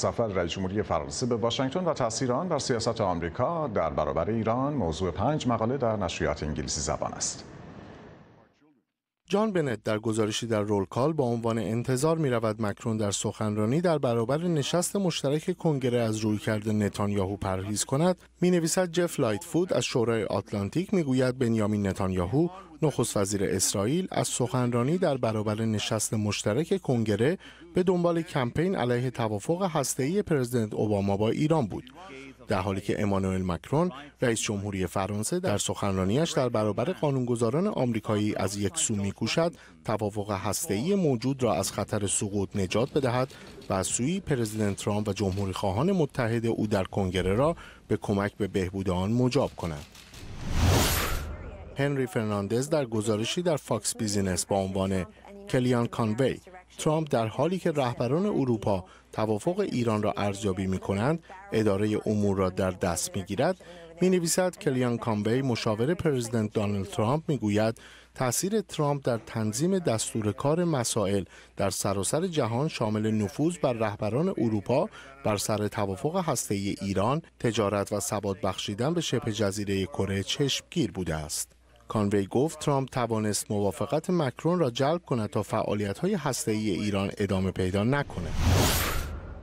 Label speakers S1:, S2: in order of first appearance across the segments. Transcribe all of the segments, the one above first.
S1: سفر رئیس جمهوری فرانسه به واشنگتن و تاثیر آن بر سیاست آمریکا در برابر ایران موضوع پنج مقاله در نشریات انگلیسی زبان است. جان بنت در گزارشی در رول کال با عنوان انتظار می رود مکرون در سخنرانی در برابر نشست مشترک کنگره از روی کرده نتانیاهو پرهیز کند می نویسد جف فود از شورای آتلانتیک می گوید بنیامین نتانیاهو نخست وزیر اسرائیل از سخنرانی در برابر نشست مشترک کنگره به دنبال کمپین علیه توافق هسته‌ای پرزیدنت اوباما با ایران بود در حالی که امانوئل مکرون رئیس جمهوری فرانسه در سخنرانیش در برابر قانونگذاران آمریکایی از یک سو میکوشد توافق هسته‌ای موجود را از خطر سقوط نجات بدهد و از سوی پرزیدنت ترامپ و جمهوری خواهان متحد او در کنگره را به کمک به بهبود آن مجاب کند. هنری فرناندز در گزارشی در فاکس بیزینس با عنوان کلیان کانوی ترامپ در حالی که رهبران اروپا توافق ایران را ارزیابی می کنند اداره امور را در دست می گیرد می نویسد کلیان کانوی مشاور پرزیدنت دونالد ترامپ می گوید تاثیر ترامپ در تنظیم دستور کار مسائل در سراسر جهان شامل نفوذ بر رهبران اروپا بر سر توافق هسته ایران تجارت و ثبات بخشیدن به شبه جزیره کره چشمگیر بوده است کانوی گفت ترامپ توانست موافقت مکرون را جلب کند تا هسته ای ایران ادامه پیدا نکند.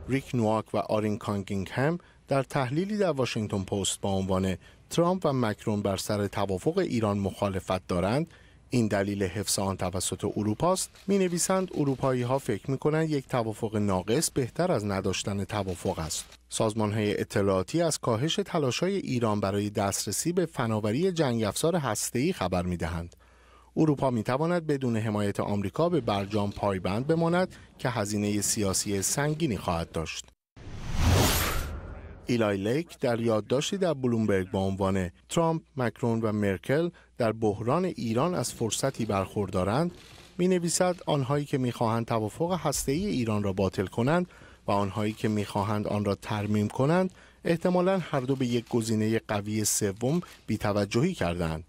S1: ریک نواک و آرین کانگینگ هم در تحلیلی در واشنگتن پست با عنوان ترامپ و مکرون بر سر توافق ایران مخالفت دارند این دلیل حفظ آن توسط اروپا است می نویسند اروپایی ها فکر می کنند یک توافق ناقص بهتر از نداشتن توافق است سازمان های اطلاعاتی از کاهش تلاش های ایران برای دسترسی به فناوری جنگ افزار ای خبر می دهند اروپا می تواند بدون حمایت آمریکا به برجام پایبند بماند که هزینه سیاسی سنگینی خواهد داشت ایلای لیک در یادداشتی در بلومبرگ با عنوان ترامپ، مکرون و مرکل در بحران ایران از فرصتی برخوردارند می نویسد آنهایی که میخواهند توافق ای ایران را باطل کنند و آنهایی که میخواهند آن را ترمیم کنند احتمالا هر دو به یک گزینه قوی سوم بیتوجهی کردند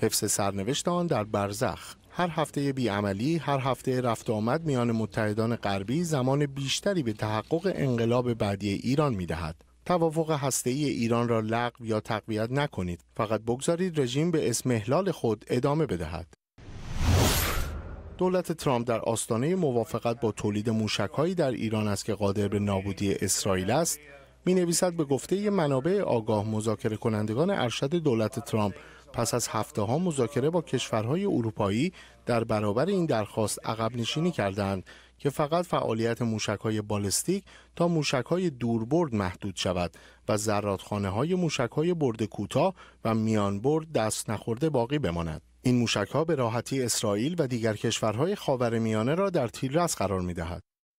S1: حفظ سرنوشت آن در برزخ هر هفته بیعملی هر هفته رفت آمد میان متحدان غربی زمان بیشتری به تحقق انقلاب بعدی ایران میدهد توافق ای ایران را لغو یا تقویت نکنید فقط بگذارید رژیم به اسم احلال خود ادامه بدهد دولت ترامپ در آستانه موافقت با تولید موشکهایی در ایران است که قادر به نابودی اسرائیل است می نویسد به گفته منابع آگاه مذاکره کنندگان ارشد دولت ترامپ پس از هفته ها مذاکره با کشورهای اروپایی در برابر این درخواست عقب نشینی کردند که فقط فعالیت موشک های بالستیک تا موشک های دوربرد محدود شود و زرادخانه های موشک های برد کوتاه و میان برد دست نخورده باقی بماند. این موشک ها به راحتی اسرائیل و دیگر کشورهای خاورمیانه را در تیررس قرار می دهد.